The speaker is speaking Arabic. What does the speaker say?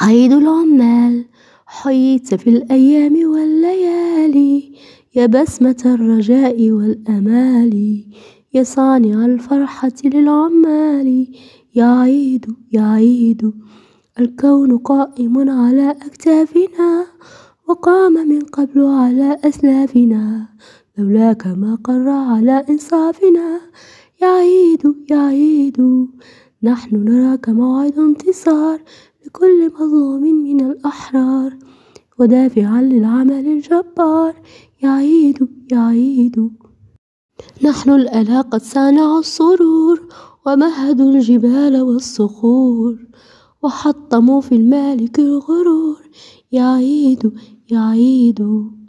عيد العمال حييت في الأيام والليالي يا بسمة الرجاء والأمال يا صانع الفرحة للعمال يا عيد يا عيد الكون قائم على أكتافنا وقام من قبل على أسلافنا لولاك ما قر على إنصافنا يا عيد يا عيد نحن نراك موعد انتصار لكل مظلوم من الأحرار ودافعا للعمل الجبار يعيد يعيد نحن الألا قد صانع السرور ومهدوا الجبال والصخور وحطموا في المالك الغرور يعيد يعيدوا